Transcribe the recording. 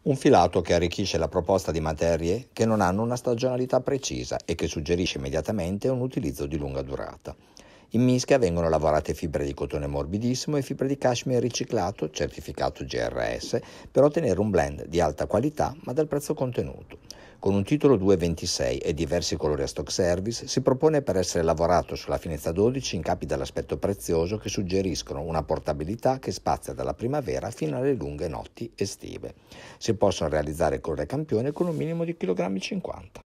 Un filato che arricchisce la proposta di materie che non hanno una stagionalità precisa e che suggerisce immediatamente un utilizzo di lunga durata. In mischia vengono lavorate fibre di cotone morbidissimo e fibre di cashmere riciclato, certificato GRS, per ottenere un blend di alta qualità ma dal prezzo contenuto. Con un titolo 226 e diversi colori a stock service, si propone per essere lavorato sulla finezza 12 in capi dall'aspetto prezioso che suggeriscono una portabilità che spazia dalla primavera fino alle lunghe notti estive. Si possono realizzare colore campione con un minimo di kg 50 kg.